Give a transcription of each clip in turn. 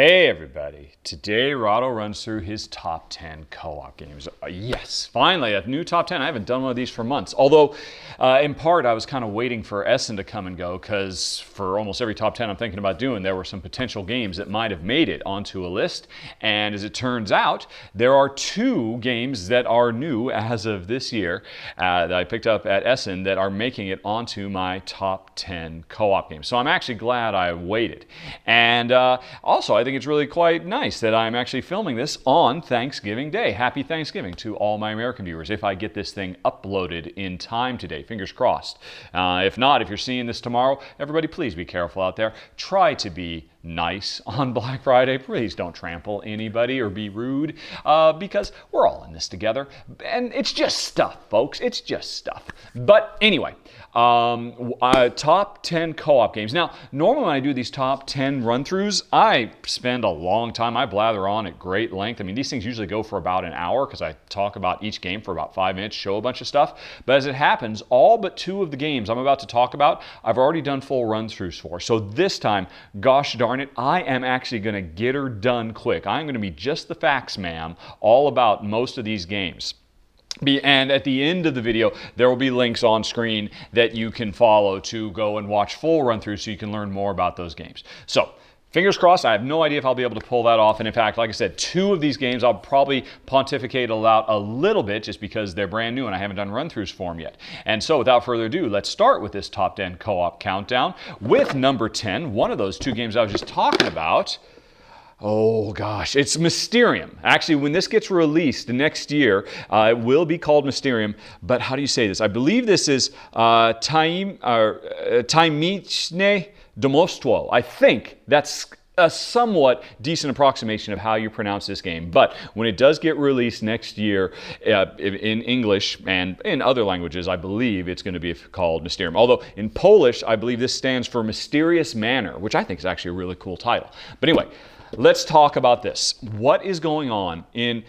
Hey everybody, today Rotto runs through his top 10 co-op games. Uh, yes, finally, a new top 10. I haven't done one of these for months. Although, uh, in part, I was kind of waiting for Essen to come and go because for almost every top 10 I'm thinking about doing, there were some potential games that might have made it onto a list. And as it turns out, there are two games that are new as of this year uh, that I picked up at Essen that are making it onto my top 10 co-op games. So I'm actually glad I waited. And uh, also, I think it's really quite nice that I'm actually filming this on Thanksgiving Day. Happy Thanksgiving to all my American viewers if I get this thing uploaded in time today. Fingers crossed. Uh, if not, if you're seeing this tomorrow, everybody please be careful out there. Try to be nice on Black Friday. Please don't trample anybody or be rude uh, because we're all in this together. And it's just stuff, folks. It's just stuff. But anyway, um, uh, top 10 co-op games. Now, normally when I do these top 10 run-throughs, I spend a long time. I blather on at great length. I mean, these things usually go for about an hour because I talk about each game for about five minutes, show a bunch of stuff. But as it happens, all but two of the games I'm about to talk about, I've already done full run-throughs for. So this time, gosh darn it, I am actually going to get her done quick. I'm going to be just the facts, ma'am, all about most of these games and at the end of the video, there will be links on screen that you can follow to go and watch full run through so you can learn more about those games. So Fingers crossed, I have no idea if I'll be able to pull that off. And in fact, like I said, two of these games I'll probably pontificate about a little bit just because they're brand new and I haven't done run throughs for them yet. And so without further ado, let's start with this top 10 co op countdown with number 10, one of those two games I was just talking about. Oh gosh, it's Mysterium. Actually, when this gets released next year, uh, it will be called Mysterium. But how do you say this? I believe this is uh, Taim or uh, uh, Taimichne I think that's a somewhat decent approximation of how you pronounce this game. But when it does get released next year uh, in English and in other languages, I believe it's going to be called Mysterium. Although in Polish, I believe this stands for Mysterious Manor, which I think is actually a really cool title. But anyway let's talk about this. What is going on in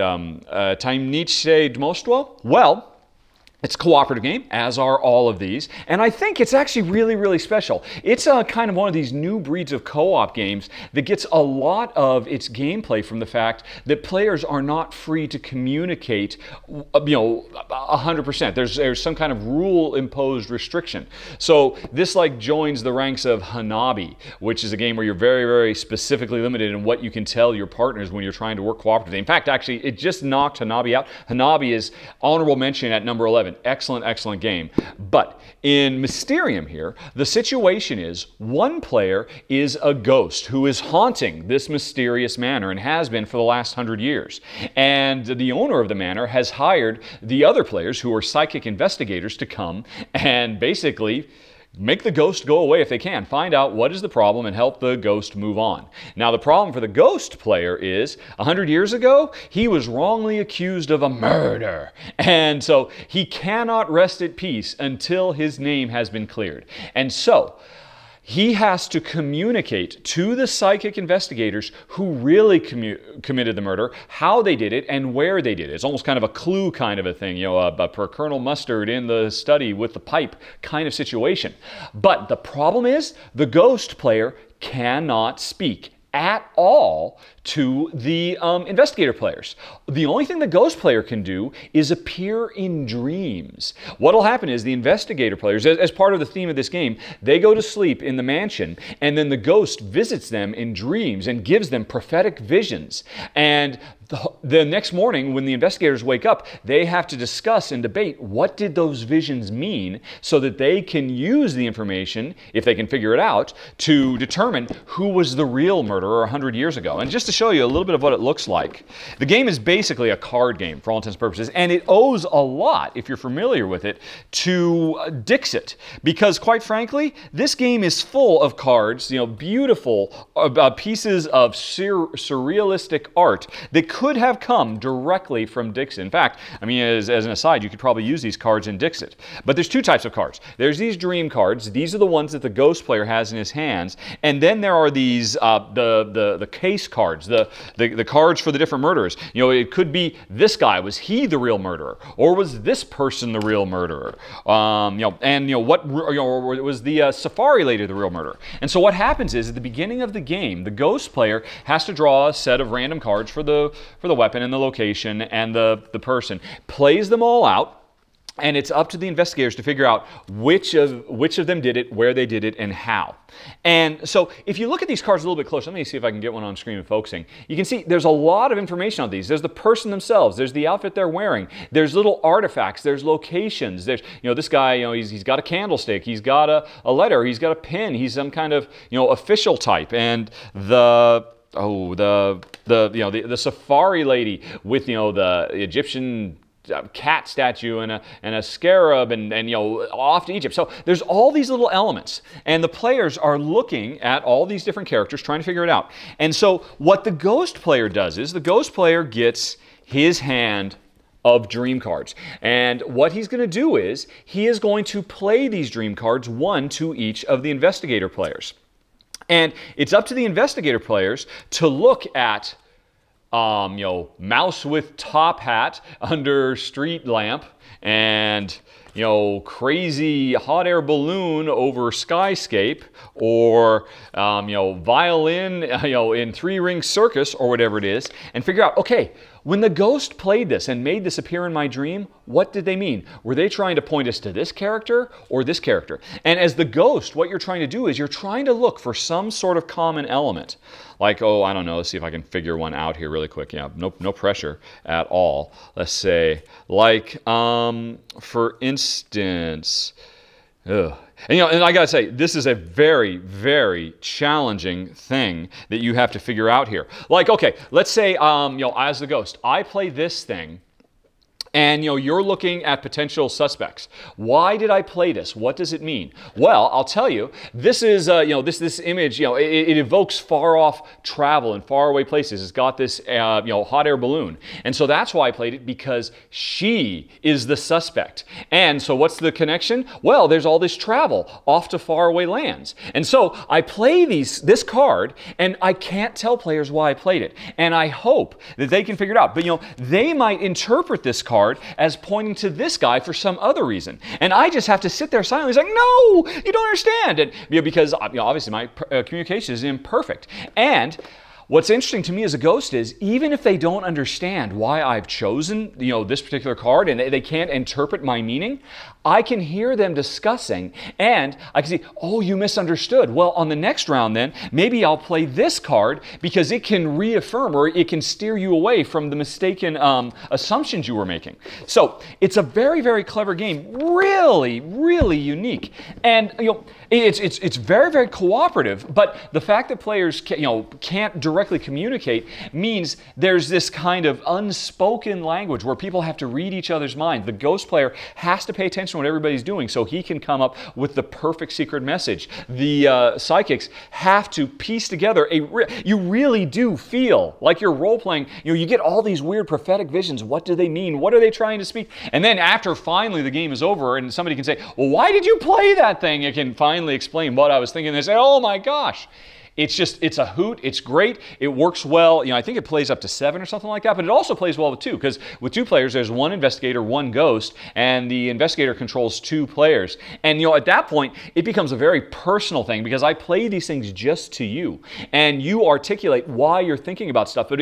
um, uh, tajemnicze dmostwo? Well, it's a cooperative game, as are all of these, and I think it's actually really, really special. It's uh, kind of one of these new breeds of co-op games that gets a lot of its gameplay from the fact that players are not free to communicate, uh, you know, 100%. There's, there's some kind of rule-imposed restriction. So this like joins the ranks of Hanabi, which is a game where you're very, very specifically limited in what you can tell your partners when you're trying to work cooperatively. In fact, actually, it just knocked Hanabi out. Hanabi is honorable mention at number 11 an excellent, excellent game. But in Mysterium here, the situation is one player is a ghost who is haunting this mysterious manor and has been for the last hundred years. And the owner of the manor has hired the other players who are psychic investigators to come and basically make the ghost go away if they can. Find out what is the problem and help the ghost move on. Now, the problem for the ghost player is 100 years ago, he was wrongly accused of a murder. And so he cannot rest at peace until his name has been cleared. And so, he has to communicate to the psychic investigators who really commu- committed the murder, how they did it, and where they did it. It's almost kind of a clue kind of a thing, you know, a, a per Colonel Mustard in the study with the pipe kind of situation. But the problem is the ghost player cannot speak at all to the um, investigator players. The only thing the ghost player can do is appear in dreams. What'll happen is the investigator players, as, as, part of the theme of this game, they go to sleep in the mansion, and then the ghost visits them in dreams and gives them prophetic visions. And the, the next morning, when the investigators wake up, they have to discuss and debate what did those visions mean so that they can use the information, if they can figure it out, to determine who was the real murderer quarter or 100 years ago. And just to show you a little bit of what it looks like, the game is basically a card game for all intents and purposes, and it owes a lot, if you're familiar with it, to uh, Dixit. Because quite frankly, this game is full of cards, you know, beautiful uh, uh, pieces of sur surrealistic art that could have come directly from Dixit. In fact, I mean, as, as an aside, you could probably use these cards in Dixit. But there's two types of cards. There's these dream cards. These are the ones that the ghost player has in his hands. And then there are these, uh, the the, the, case cards, the, the, the cards for the different murders You know, it could be this guy, was he the real murderer? Or was this person the real murderer? Um, you know, and you know, what you know, was the uh, safari lady the real murderer? And so what happens is at the beginning of the game, the ghost player has to draw a set of random cards for the, for the weapon and the location and the, the person, plays them all out, and it's up to the investigators to figure out which of which of them did it, where they did it, and how. And so if you look at these cards a little bit closer, let me see if I can get one on screen and focusing. You can see there's a lot of information on these. There's the person themselves, there's the outfit they're wearing, there's little artifacts, there's locations, there's you know, this guy, you know, he's, he's got a candlestick, he's got a, a letter, he's got a pen, he's some kind of, you know, official type. And the oh the the you know the, the safari lady with you know the Egyptian cat statue and a, and a scarab and, and you know off to Egypt. So there's all these little elements and the players are looking at all these different characters trying to figure it out. And so what the ghost player does is the ghost player gets his hand of dream cards. And what he's going to do is he is going to play these dream cards one to each of the investigator players. And it's up to the investigator players to look at um, you know, mouse with top hat under street lamp and, you know, crazy hot air balloon over skyscape or, um, you know, violin, you know, in three ring circus or whatever it is and figure out, okay, when the ghost played this and made this appear in my dream, what did they mean? Were they trying to point us to this character or this character? And as the ghost, what you're trying to do is you're trying to look for some sort of common element. Like, oh, I don't know, let's see if I can figure one out here really quick. Yeah, no, no pressure at all. Let's say, like, um, for instance, ugh, and you know, and I gotta say, this is a very, very challenging thing that you have to figure out here. Like, okay, let's say, um, you know, as the ghost, I play this thing, and you know you're looking at potential suspects. Why did I play this? What does it mean? Well, I'll tell you. This is uh, you know this this image you know it, it, evokes far off travel and far away places. It's got this uh, you know hot air balloon, and so that's why I played it because she is the suspect. And so what's the connection? Well, there's all this travel off to faraway lands, and so I play these this card, and I can't tell players why I played it, and I hope that they can figure it out. But you know they might interpret this card as pointing to this guy for some other reason. And I just have to sit there silently. like, no, you don't understand. And, you know, because you know, obviously my uh, communication is imperfect. And what's interesting to me as a ghost is even if they don't understand why I've chosen, you know, this particular card and they, they can't interpret my meaning, I can hear them discussing and I can see, oh, you misunderstood. Well, on the next round, then, maybe I'll play this card because it can reaffirm or it can steer you away from the mistaken um, assumptions you were making. So it's a very, very clever game, really, really unique. And, you know, it's, it's, it's very, very cooperative, but the fact that players can, you know, can't directly communicate means there's this kind of unspoken language where people have to read each other's minds. The ghost player has to pay attention what everybody's doing so he can come up with the perfect secret message. The uh, psychics have to piece together a. Re- you really do feel like you're role playing. You know, you get all these weird prophetic visions. What do they mean? What are they trying to speak? And then after finally the game is over and somebody can say, "Well, why did you play that thing?" You can finally explain what I was thinking. They say, "Oh my gosh." It's just, it's a hoot. It's great. It works well. You know, I think it plays up to seven or something like that, but it also plays well with two because with two players, there's one investigator, one ghost, and the investigator controls two players. And, you know, at that point, it becomes a very personal thing because I play these things just to you and you articulate why you're thinking about stuff. But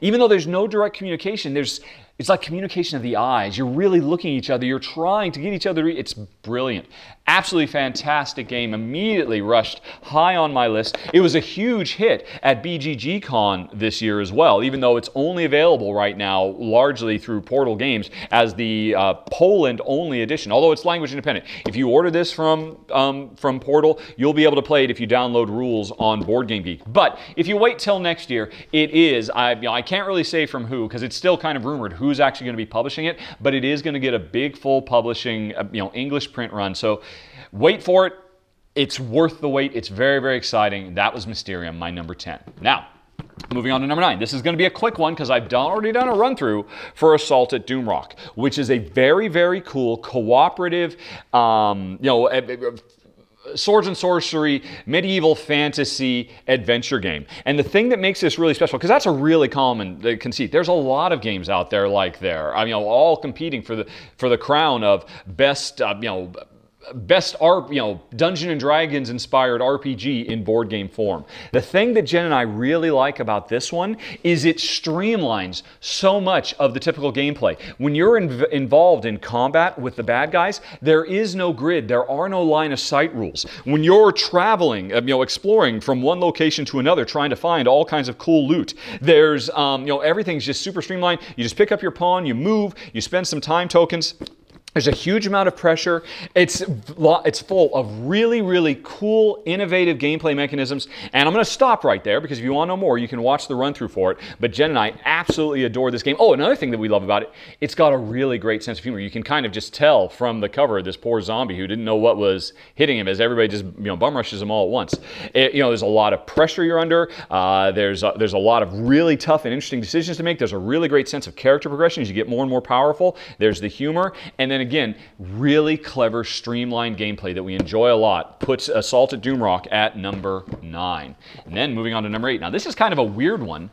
even though there's no direct communication, there's it's like communication of the eyes. You're really looking at each other. You're trying to get each other. It's brilliant. Absolutely fantastic game. Immediately rushed high on my list. It was a huge hit at BGG Con this year as well, even though it's only available right now largely through Portal Games as the uh, Poland-only edition, although it's language independent. If you order this from, um, from Portal, you'll be able to play it if you download rules on Board Game Geek. But if you wait till next year, it is, I, you know, I can't really say from who because it's still kind of rumored who's actually going to be publishing it, but it is going to get a big full publishing, uh, you know, English print run. So wait for it. It's worth the wait. It's very, very exciting. That was Mysterium, my number 10. Now, Moving on to number nine. This is going to be a quick one because I've done, already done a run through for Assault at Doomrock, which is a very, very cool cooperative, um, you know, eh, eh, eh, swords and sorcery, medieval fantasy adventure game. And the thing that makes this really special, because that's a really common uh, conceit. There's a lot of games out there like there. I mean, all competing for the for the crown of best, uh, you know, best R, you know, Dungeon and Dragons inspired RPG in board game form. The thing that Jen and I really like about this one is it streamlines so much of the typical gameplay. When you're involved in combat with the bad guys, there is no grid, there are no line of sight rules. When you're traveling, um, you know, exploring from one location to another trying to find all kinds of cool loot, there's um, you know, everything's just super streamlined. You just pick up your pawn, you move, you spend some time tokens, there's a huge amount of pressure. It's, it's full of really, really cool, innovative gameplay mechanisms. And I'm going to stop right there because if you want to know more, you can watch the run through for it. But Jen and I absolutely adore this game. Oh, another thing that we love about it, it's got a really great sense of humor. You can kind of just tell from the cover this poor zombie who didn't know what was hitting him as everybody just you know bum rushes him all at once. It, you know, there's a lot of pressure you're under. Uh, there's, a, there's a lot of really tough and interesting decisions to make. There's a really great sense of character progression as you get more and more powerful. There's the humor. And then again, really clever, streamlined gameplay that we enjoy a lot puts Assault at Doomrock at number nine. And then moving on to number eight. Now, this is kind of a weird one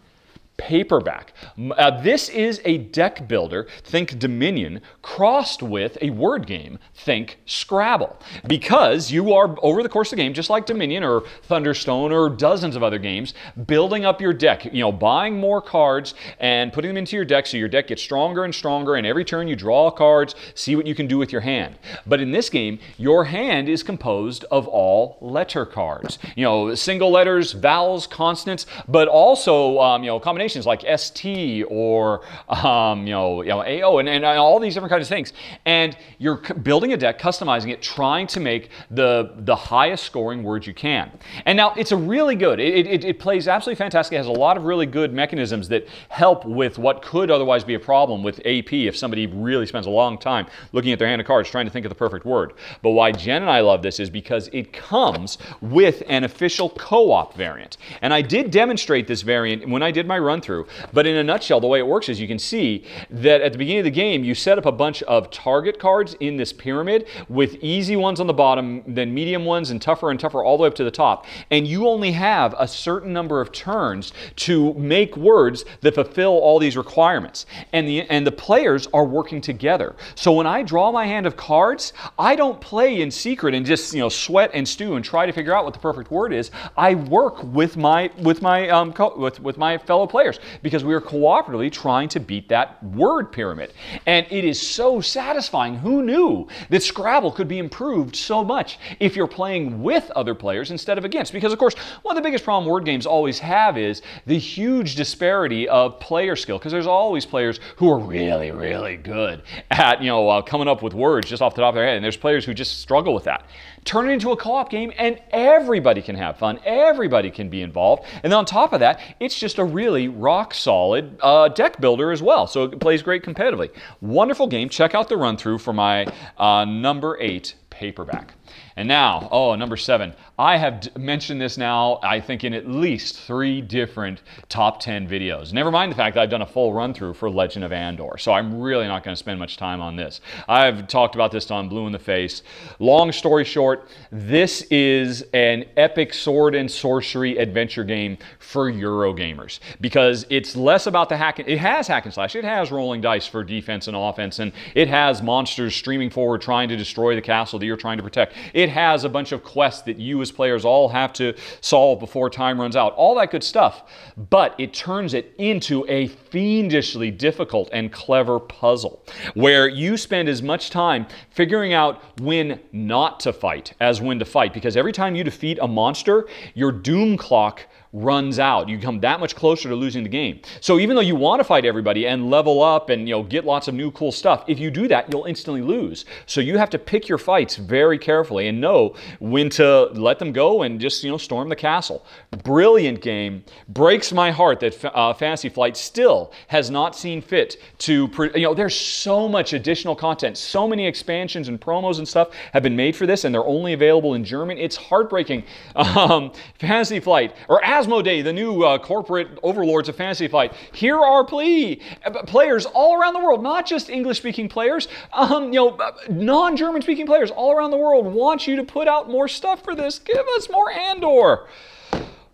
paperback. Uh, this is a deck builder, think Dominion, crossed with a word game, think Scrabble. Because you are, over the course of the game, just like Dominion or Thunderstone or dozens of other games, building up your deck, you know, buying more cards and putting them into your deck so your deck gets stronger and stronger and every turn you draw cards, see what you can do with your hand. But in this game, your hand is composed of all letter cards. You know, single letters, vowels, consonants, but also, um, you know, combinations like ST or um, you, know, you know AO and, and all these different kinds of things. And you're building a deck, customizing it, trying to make the, the highest scoring words you can. And now it's a really good, it, it, it plays absolutely fantastic. It has a lot of really good mechanisms that help with what could otherwise be a problem with AP if somebody really spends a long time looking at their hand of cards trying to think of the perfect word. But why Jen and I love this is because it comes with an official co-op variant. And I did demonstrate this variant when I did my run run through. But in a nutshell, the way it works is you can see that at the beginning of the game, you set up a bunch of target cards in this pyramid with easy ones on the bottom, then medium ones, and tougher and tougher all the way up to the top. And you only have a certain number of turns to make words that fulfill all these requirements. And the, and the players are working together. So when I draw my hand of cards, I don't play in secret and just you know sweat and stew and try to figure out what the perfect word is. I work with my with my um, with with my fellow players because we are cooperatively trying to beat that word pyramid. And it is so satisfying. Who knew that Scrabble could be improved so much if you're playing with other players instead of against? Because, of course, one of the biggest problems word games always have is the huge disparity of player skill because there's always players who are really, really good at, you know, uh, coming up with words just off the top of their head. And there's players who just struggle with that turn it into a co op game, and everybody can have fun. Everybody can be involved. And then on top of that, it's just a really rock solid uh, deck builder as well. So it plays great competitively. Wonderful game. Check out the run through for my uh, number eight paperback. And now, oh, number seven. I have mentioned this now, I think, in at least three different top 10 videos. Never mind the fact that I've done a full run through for Legend of Andor, so I'm really not going to spend much time on this. I've talked about this on Blue in the Face. Long story short, this is an epic sword and sorcery adventure game for Eurogamers because it's less about the hack. And, it has hack and slash, it has rolling dice for defense and offense, and it has monsters streaming forward trying to destroy the castle that you're trying to protect. It has a bunch of quests that you as Blues players all have to solve before time runs out. All that good stuff. But it turns it into a fiendishly difficult and clever puzzle where you spend as much time figuring out when not to fight as when to fight. Because every time you defeat a monster, your doom clock runs out. You come that much closer to losing the game. So even though you want to fight everybody and level up and you know get lots of new cool stuff, if you do that, you'll instantly lose. So you have to pick your fights very carefully and know when to let them go and just you know storm the castle. Brilliant game. Breaks my heart that uh, Fantasy Flight still has not seen fit to you know there's so much additional content, so many expansions and promos and stuff have been made for this, and they're only available in German. It's heartbreaking. Um, Fantasy Flight or. Asmodee, the new uh, corporate overlords of Fantasy Flight, hear our plea. Uh, players all around the world, not just English-speaking players, um, you know, uh, non-German-speaking players all around the world want you to put out more stuff for this. Give us more Andor.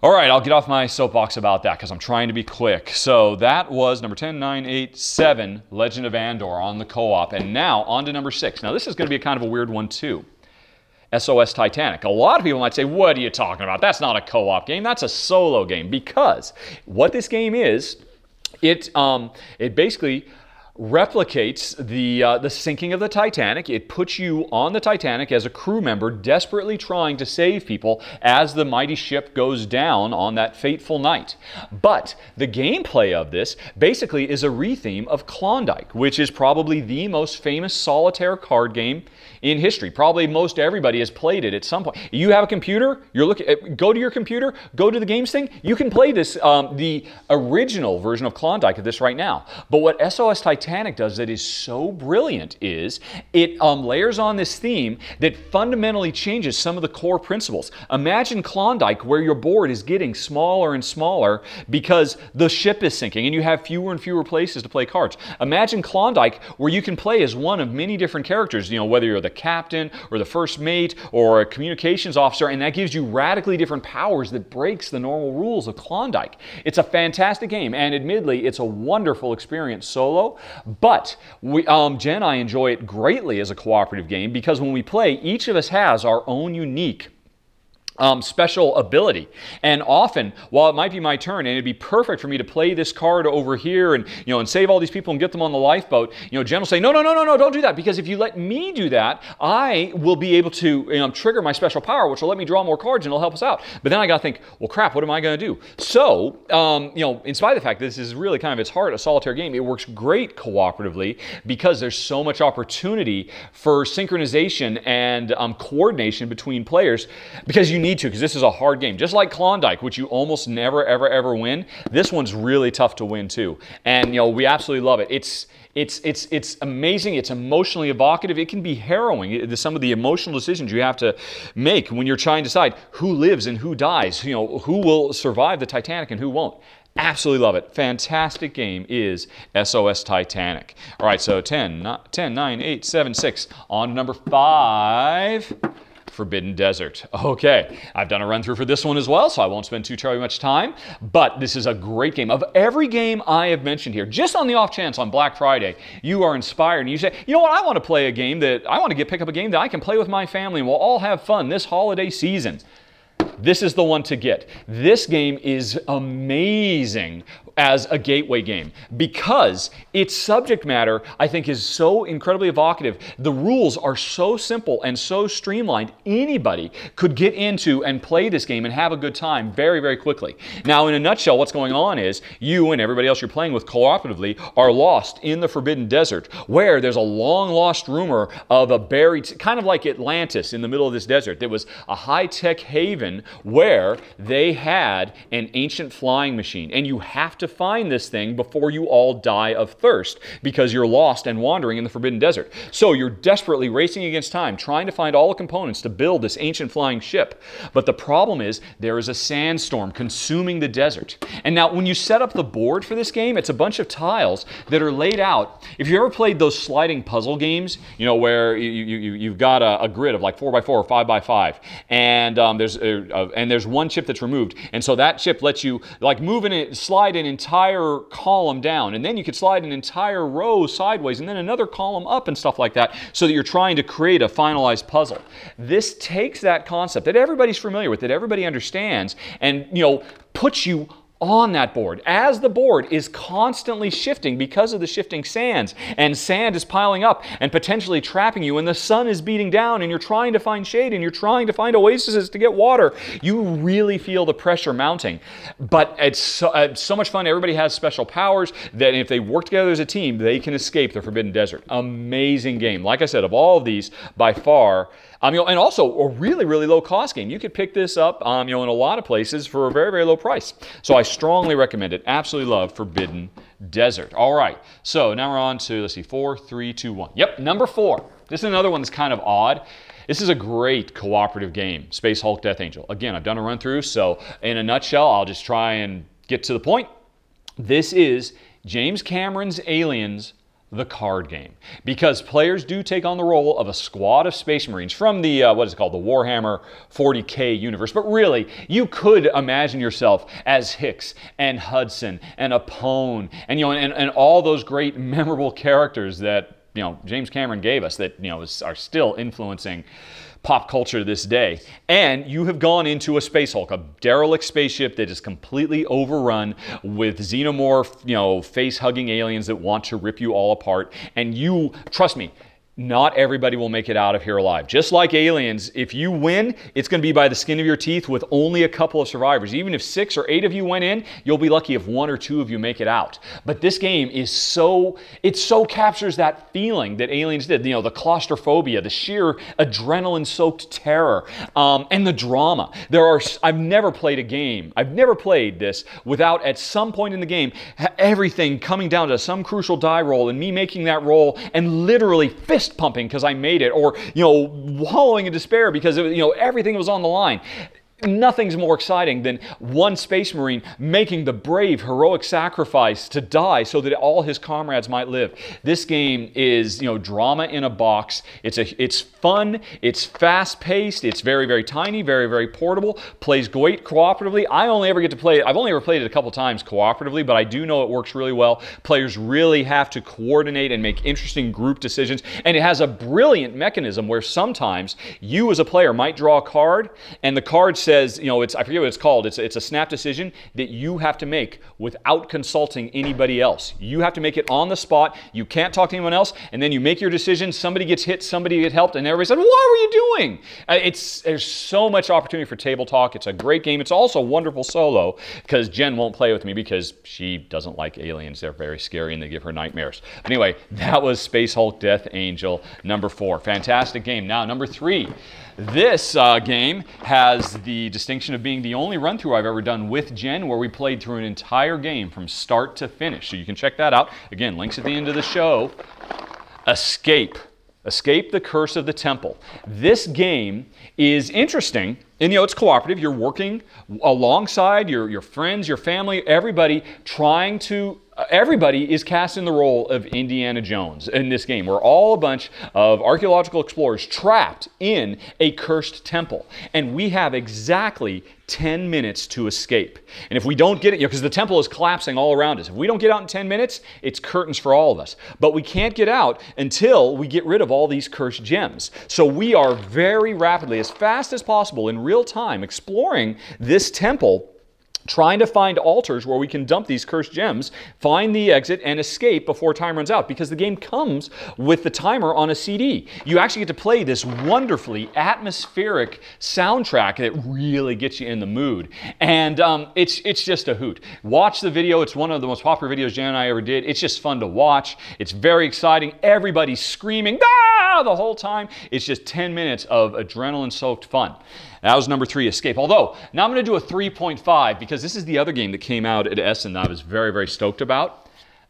All right, I'll get off my soapbox about that because I'm trying to be quick. So that was number 10987, Legend of Andor on the co-op. And now on to number six. Now this is going to be kind of a weird one too. SOS Titanic. A lot of people might say, what are you talking about? That's not a co-op game, that's a solo game. Because what this game is, it, um, it basically replicates the uh, the sinking of the Titanic. It puts you on the Titanic as a crew member, desperately trying to save people as the mighty ship goes down on that fateful night. But the gameplay of this basically is a retheme of Klondike, which is probably the most famous solitaire card game in history. Probably most everybody has played it at some point. You have a computer. You're looking. At, eh, go to your computer. Go to the games thing. You can play this um, the original version of Klondike of this right now. But what SOS Titanic Titanic does that is so brilliant is it um, layers on this theme that fundamentally changes some of the core principles. Imagine Klondike where your board is getting smaller and smaller because the ship is sinking and you have fewer and fewer places to play cards. Imagine Klondike where you can play as one of many different characters, you know, whether you're the captain or the first mate or a communications officer, and that gives you radically different powers that breaks the normal rules of Klondike. It's a fantastic game, and admittedly, it's a wonderful experience solo, but we, um, Jen and I enjoy it greatly as a cooperative game because when we play, each of us has our own unique um, special ability. And often, while it might be my turn and it'd be perfect for me to play this card over here and, you know, and save all these people and get them on the lifeboat, you know, Jen will say, no, no, no, no, no, don't do that because if you let me do that, I will be able to you know, trigger my special power, which will let me draw more cards and it'll help us out. But then I got to think, well, crap, what am I going to do? So, um, you know, in spite of the fact this is really kind of its heart, a solitaire game, it works great cooperatively because there's so much opportunity for synchronization and um, coordination between players because you need to because this is a hard game. Just like Klondike, which you almost never, ever, ever win, this one's really tough to win too. And, you know, we absolutely love it. It's, it's, it's, it's amazing. It's emotionally evocative. It can be harrowing. Some of the emotional decisions you have to make when you're trying to decide who lives and who dies, you know, who will survive the Titanic and who won't. Absolutely love it. Fantastic game is SOS Titanic. All right, so 10, 10 9, 8, 7, 6. On number 5. Forbidden Desert. Okay, I've done a run through for this one as well, so I won't spend too terribly much time, but this is a great game. Of every game I have mentioned here, just on the off chance on Black Friday, you are inspired and you say, you know what, I want to play a game that, I want to get pick up a game that I can play with my family and we'll all have fun this holiday season. This is the one to get. This game is amazing as a gateway game because its subject matter, I think, is so incredibly evocative. The rules are so simple and so streamlined, anybody could get into and play this game and have a good time very, very quickly. Now, in a nutshell, what's going on is you and everybody else you're playing with cooperatively are lost in the Forbidden Desert where there's a long lost rumor of a buried, kind of like Atlantis in the middle of this desert, that was a high tech haven where they had an ancient flying machine. And you have to find this thing before you all die of thirst because you're lost and wandering in the forbidden desert. So you're desperately racing against time, trying to find all the components to build this ancient flying ship. But the problem is there is a sandstorm consuming the desert. And now when you set up the board for this game, it's a bunch of tiles that are laid out. If you ever played those sliding puzzle games, you know, where you, you, you've got a, a grid of like 4x4 or 5x5, and um, there's, there, uh, and there's one chip that's removed. And so that chip lets you like move it, slide an entire column down, and then you could slide an entire row sideways, and then another column up and stuff like that, so that you're trying to create a finalized puzzle. This takes that concept that everybody's familiar with, that everybody understands, and you know puts you on that board as the board is constantly shifting because of the shifting sands and sand is piling up and potentially trapping you and the sun is beating down and you're trying to find shade and you're trying to find oases to get water you really feel the pressure mounting but it's so, uh, so much fun everybody has special powers that if they work together as a team they can escape the forbidden desert amazing game like i said of all of these by far um, you know, and also a really, really low cost game. You could pick this up um, you know, in a lot of places for a very, very low price. So I strongly recommend it. Absolutely love Forbidden Desert. All right, so now we're on to, let's see, four, three, two, one. Yep, number four. This is another one that's kind of odd. This is a great cooperative game, Space Hulk Death Angel. Again, I've done a run through, so in a nutshell, I'll just try and get to the point. This is James Cameron's Aliens the card game because players do take on the role of a squad of space marines from the uh, what is it called the warhammer 40k universe but really you could imagine yourself as hicks and hudson and apone and you know and, and all those great memorable characters that you know james cameron gave us that you know is, are still influencing pop culture to this day. And you have gone into a space hulk, a derelict spaceship that is completely overrun with xenomorph, you know, face hugging aliens that want to rip you all apart. And you, trust me, not everybody will make it out of here alive. Just like aliens, if you win, it's going to be by the skin of your teeth with only a couple of survivors. Even if six or eight of you went in, you'll be lucky if one or two of you make it out. But this game is so, it so captures that feeling that aliens did. You know, the claustrophobia, the sheer adrenaline soaked terror, um, and the drama. There are, I've never played a game, I've never played this without at some point in the game, everything coming down to some crucial die roll and me making that roll and literally fist fist pumping because I made it, or, you know, wallowing in despair because, it, you know, everything was on the line. Nothing's more exciting than one Space Marine making the brave, heroic sacrifice to die so that all his comrades might live. This game is, you know, drama in a box. It's a, it's fun. It's fast-paced. It's very, very tiny, very, very portable. Plays great cooperatively. I only ever get to play it. I've only ever played it a couple times cooperatively, but I do know it works really well. Players really have to coordinate and make interesting group decisions. And it has a brilliant mechanism where sometimes you, as a player, might draw a card, and the card says, you know, it's I forget what it's called. It's it's a snap decision that you have to make without consulting anybody else. You have to make it on the spot. You can't talk to anyone else, and then you make your decision. Somebody gets hit, somebody gets helped, and everybody said, "Why were you doing?" Uh, it's there's so much opportunity for table talk. It's a great game. It's also wonderful solo because Jen won't play with me because she doesn't like aliens. They're very scary and they give her nightmares. But anyway, that was Space Hulk Death Angel number four. Fantastic game. Now number three. This uh, game has the distinction of being the only run through I've ever done with Jen where we played through an entire game from start to finish. So you can check that out. Again, links at the end of the show. Escape. Escape the Curse of the Temple. This game is interesting and you know, it's cooperative. You're working alongside your, your friends, your family, everybody trying to, uh, everybody is cast in the role of Indiana Jones in this game. We're all a bunch of archaeological explorers trapped in a cursed temple. And we have exactly 10 minutes to escape. And if we don't get it, because you know, the temple is collapsing all around us, if we don't get out in 10 minutes, it's curtains for all of us. But we can't get out until we get rid of all these cursed gems. So we are very rapidly, as fast as possible, in real time exploring this temple trying to find altars where we can dump these cursed gems, find the exit, and escape before time runs out because the game comes with the timer on a CD. You actually get to play this wonderfully atmospheric soundtrack that really gets you in the mood. And um, it's, it's just a hoot. Watch the video. It's one of the most popular videos Jan and I ever did. It's just fun to watch. It's very exciting. Everybody's screaming, ah! the whole time. It's just 10 minutes of adrenaline-soaked fun. That was number three, Escape. Although, now I'm going to do a 3.5 because this is the other game that came out at Essen that I was very, very stoked about.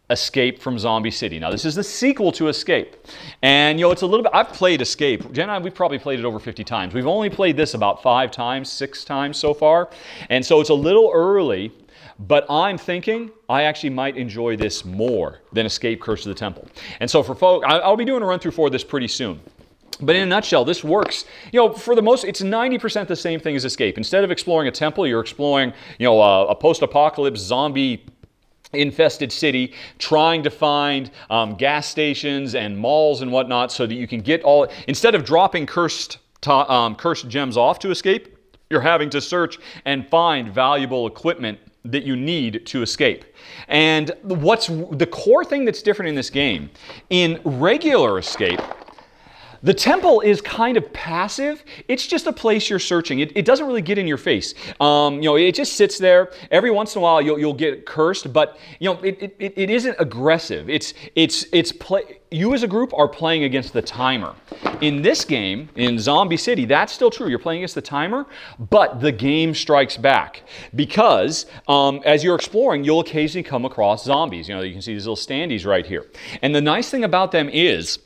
Escape from Zombie City. Now, this is the sequel to Escape. And, you know, it's a little bit, I've played Escape. Jen and I, we've probably played it over 50 times. We've only played this about five times, six times so far. And so it's a little early, but I'm thinking I actually might enjoy this more than Escape Curse of the Temple. And so for folks, I'll be doing a run through for this pretty soon. But in a nutshell, this works. You know, for the most, it's 90% the same thing as Escape. Instead of exploring a temple, you're exploring, you know, a, uh, a post-apocalypse zombie infested city trying to find um, gas stations and malls and whatnot so that you can get all instead of dropping cursed um, cursed gems off to escape you're having to search and find valuable equipment that you need to escape. And what's the core thing that's different in this game? In regular escape, the temple is kind of passive. It's just a place you're searching. It, it doesn't really get in your face. Um, you know, it just sits there. Every once in a while, you'll, you'll get cursed, but you know, it, it, it isn't aggressive. It's it's it's play. You as a group are playing against the timer. In this game, in Zombie City, that's still true. You're playing against the timer, but the game strikes back because um, as you're exploring, you'll occasionally come across zombies. You know, you can see these little standees right here. And the nice thing about them is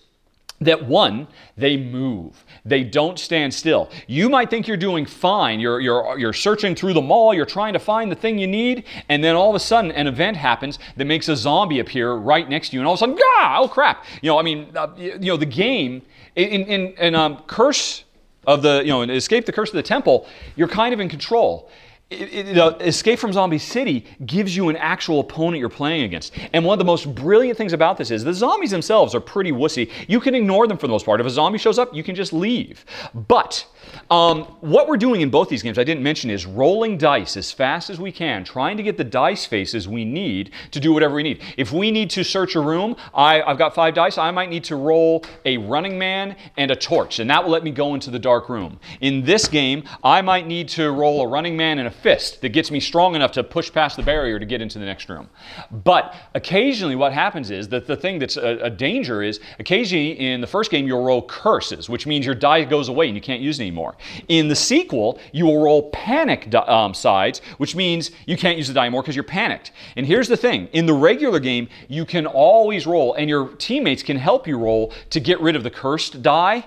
that one, they move. They don't stand still. You might think you're doing fine. You're, you're, you're searching through the mall, you're trying to find the thing you need, and then all of a sudden an event happens that makes a zombie appear right next to you, and all of a sudden, ah, oh crap. You know, I mean, uh, you know, the game, in, in, in um, Curse of the, you know, in Escape the Curse of the Temple, you're kind of in control it, it, you know, Escape from Zombie City gives you an actual opponent you're playing against. And one of the most brilliant things about this is the zombies themselves are pretty wussy. You can ignore them for the most part. If a zombie shows up, you can just leave. But um, what we're doing in both these games, I didn't mention, is rolling dice as fast as we can, trying to get the dice faces we need to do whatever we need. If we need to search a room, I, I've got five dice. I might need to roll a running man and a torch, and that will let me go into the dark room. In this game, I might need to roll a running man and a fist that gets me strong enough to push past the barrier to get into the next room. But occasionally what happens is that the thing that's a, a danger is occasionally in the first game you'll roll curses, which means your die goes away and you can't use it anymore. In the sequel, you will roll panic um, sides, which means you can't use the die anymore because you're panicked. And here's the thing, in the regular game, you can always roll and your teammates can help you roll to get rid of the cursed die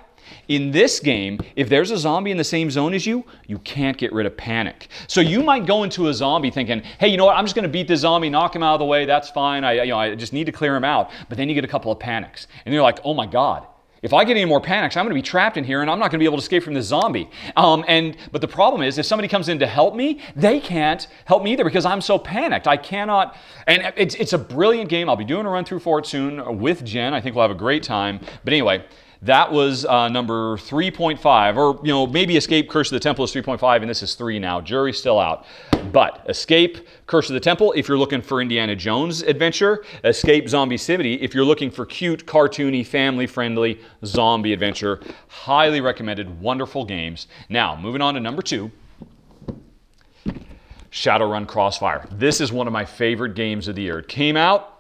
in this game, if there's a zombie in the same zone as you, you can't get rid of panic. So you might go into a zombie thinking, hey, you know what, I'm just going to beat this zombie, knock him out of the way, that's fine, I, you know, I just need to clear him out. But then you get a couple of panics, and you're like, oh my God. If I get any more panics, I'm going to be trapped in here and I'm not going to be able to escape from this zombie. Um, and but the problem is, if somebody comes in to help me, they can't help me either because I'm so panicked. I cannot. And it's it's a brilliant game. I'll be doing a run through for it soon with Jen. I think we'll have a great time. But anyway, that was uh, number 3.5, or you know maybe Escape Curse of the Temple is 3.5, and this is three now. Jury's still out. But Escape Curse of the Temple, if you're looking for Indiana Jones adventure, Escape Zombie City, if you're looking for cute, cartoony, family-friendly zombie adventure, highly recommended. Wonderful games. Now moving on to number two. Shadowrun Crossfire. This is one of my favorite games of the year. It came out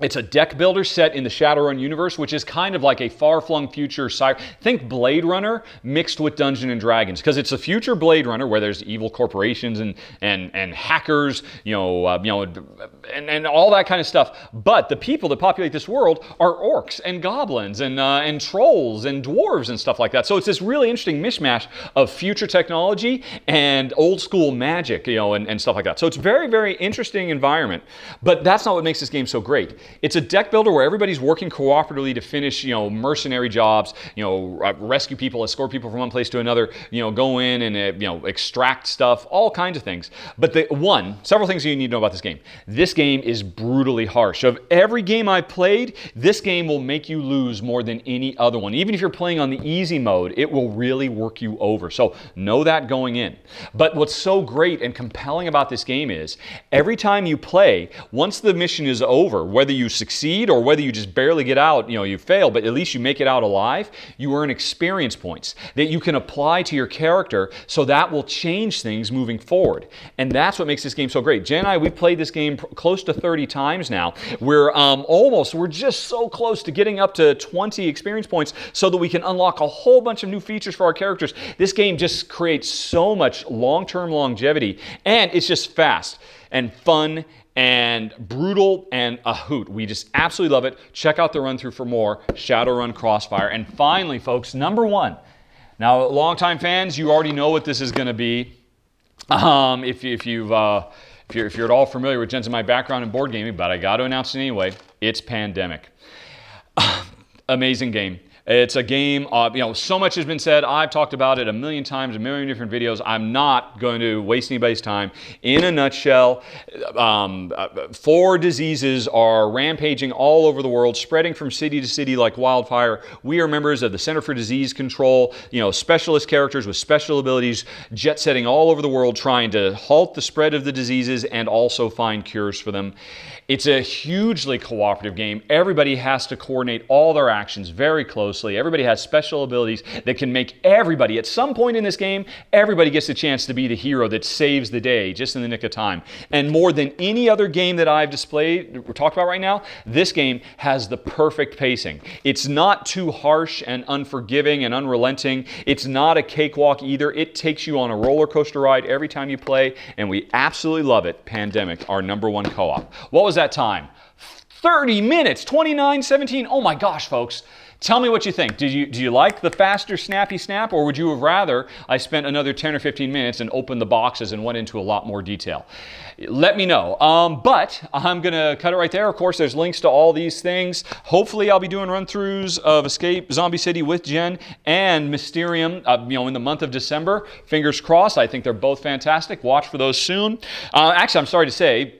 it's a deck builder set in the Shadowrun universe, which is kind of like a far-flung future sci- think Blade Runner mixed with Dungeon and Dragons, because it's a future Blade Runner where there's evil corporations and and and hackers, you know, uh, you know, and, and all that kind of stuff. But the people that populate this world are orcs and goblins and uh, and trolls and dwarves and stuff like that. So it's this really interesting mishmash of future technology and old school magic, you know, and, and stuff like that. So it's very very interesting environment. But that's not what makes this game so great it's a deck builder where everybody's working cooperatively to finish, you know, mercenary jobs, you know, rescue people, escort people from one place to another, you know, go in and, uh, you know, extract stuff, all kinds of things. But the one, several things you need to know about this game. This game is brutally harsh. Of every game I played, this game will make you lose more than any other one. Even if you're playing on the easy mode, it will really work you over. So know that going in. But what's so great and compelling about this game is every time you play, once the mission is over, whether you succeed or whether you just barely get out, you know, you fail, but at least you make it out alive, you earn experience points that you can apply to your character so that will change things moving forward. And that's what makes this game so great. Jen and I, we played this game close to 30 times now. We're um, almost, we're just so close to getting up to 20 experience points so that we can unlock a whole bunch of new features for our characters. This game just creates so much long-term longevity and it's just fast and fun and brutal and a hoot. We just absolutely love it. Check out the run through for more Shadowrun Crossfire. And finally, folks, number one. Now, longtime fans, you already know what this is going to be. Um, if, if you've uh, if you're, if you're at all familiar with Jen's and my background in board gaming, but I got to announce it anyway, it's Pandemic. Amazing game. It's a game, you know, so much has been said. I've talked about it a million times, a million different videos. I'm not going to waste anybody's time. In a nutshell, um, four diseases are rampaging all over the world, spreading from city to city like wildfire. We are members of the Center for Disease Control, you know, specialist characters with special abilities, jet setting all over the world trying to halt the spread of the diseases and also find cures for them. It's a hugely cooperative game. Everybody has to coordinate all their actions very closely Everybody has special abilities that can make everybody, at some point in this game, everybody gets a chance to be the hero that saves the day just in the nick of time. And more than any other game that I've displayed, talked about right now, this game has the perfect pacing. It's not too harsh and unforgiving and unrelenting. It's not a cakewalk either. It takes you on a roller coaster ride every time you play, and we absolutely love it. Pandemic, our number one co-op. What was that time? 30 minutes, 29, 17. Oh my gosh, folks. Tell me what you think. Do you, do you like the faster snappy snap, or would you have rather I spent another 10 or 15 minutes and opened the boxes and went into a lot more detail? Let me know. Um, but I'm going to cut it right there. Of course, there's links to all these things. Hopefully, I'll be doing run-throughs of Escape, Zombie City with Jen, and Mysterium, uh, you know, in the month of December. Fingers crossed. I think they're both fantastic. Watch for those soon. Uh, actually, I'm sorry to say,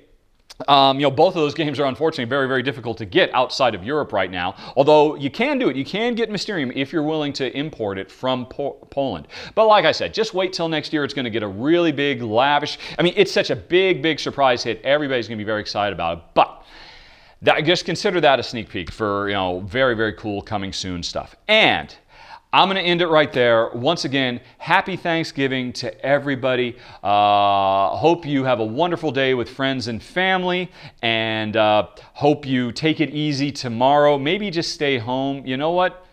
um, you know, both of those games are unfortunately very, very difficult to get outside of Europe right now. Although you can do it, you can get Mysterium if you're willing to import it from po Poland. But like I said, just wait till next year. It's going to get a really big, lavish. I mean, it's such a big, big surprise hit. Everybody's going to be very excited about it. But that, just consider that a sneak peek for you know very, very cool coming soon stuff. And I'm going to end it right there. Once again, happy Thanksgiving to everybody. Uh, hope you have a wonderful day with friends and family, and uh, hope you take it easy tomorrow. Maybe just stay home. You know what?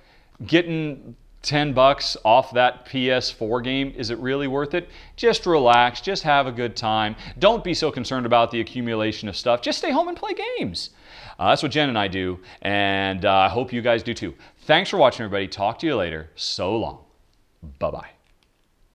Getting 10 bucks off that PS4 game, is it really worth it? Just relax, just have a good time. Don't be so concerned about the accumulation of stuff. Just stay home and play games. Uh, that's what Jen and I do, and uh, I uh, hope you guys do too. Thanks for watching, everybody. Talk to you later. So long. Bye bye.